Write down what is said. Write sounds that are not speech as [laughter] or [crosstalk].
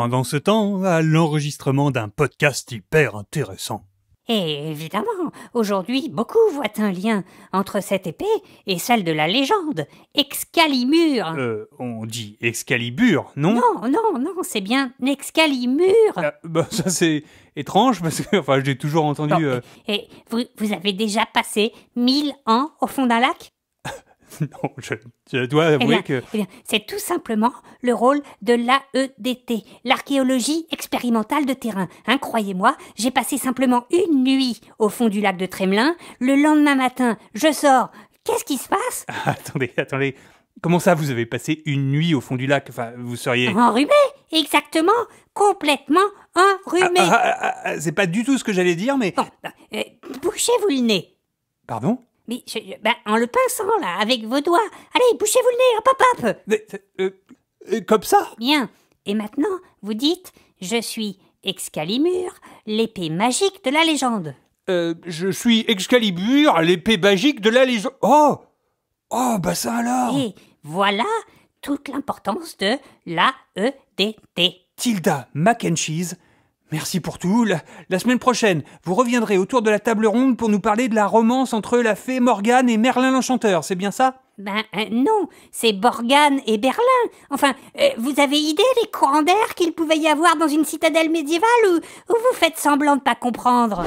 pendant ce temps à l'enregistrement d'un podcast hyper intéressant. Et évidemment, aujourd'hui, beaucoup voient un lien entre cette épée et celle de la légende, Excalibur. Euh, on dit Excalibur, non Non, non, non, c'est bien Excalimur. Ah, bah, ça c'est étrange parce que, enfin, j'ai toujours entendu. Euh. Et, vous, vous avez déjà passé mille ans au fond d'un lac [laughs] non, je, dois eh avouer que... Eh c'est tout simplement le rôle de l'AEDT, l'archéologie expérimentale de terrain. Hein, croyez-moi, j'ai passé simplement une nuit au fond du lac de Trémelin. Le lendemain matin, je sors. Qu'est-ce qui se passe [laughs] Attendez, attendez. Comment ça, vous avez passé une nuit au fond du lac Enfin, vous seriez... Enrhumé Exactement Complètement enrhumé ah, ah, ah, C'est pas du tout ce que j'allais dire, mais... Bon, bah, euh, bouchez-vous le nez Pardon ben, en le pinçant, là, avec vos doigts. Allez, bouchez-vous le nez, hop, hop, hop. Euh, euh, comme ça Bien. Et maintenant, vous dites, je suis Excalibur, l'épée magique de la légende. Euh, je suis Excalibur, l'épée magique de la légende. Oh Oh, bah ça alors Et voilà toute l'importance de la e d Tilda Mackenzie. Merci pour tout. La, semaine prochaine, vous reviendrez autour de la table ronde pour nous parler de la romance entre la fée Morgane et Merlin l'Enchanteur, c'est bien ça Ben euh, non, c'est Borgane et Berlin. Enfin, euh, vous avez idée des courants d'air qu'il pouvait y avoir dans une citadelle médiévale ou, ou vous faites semblant de pas comprendre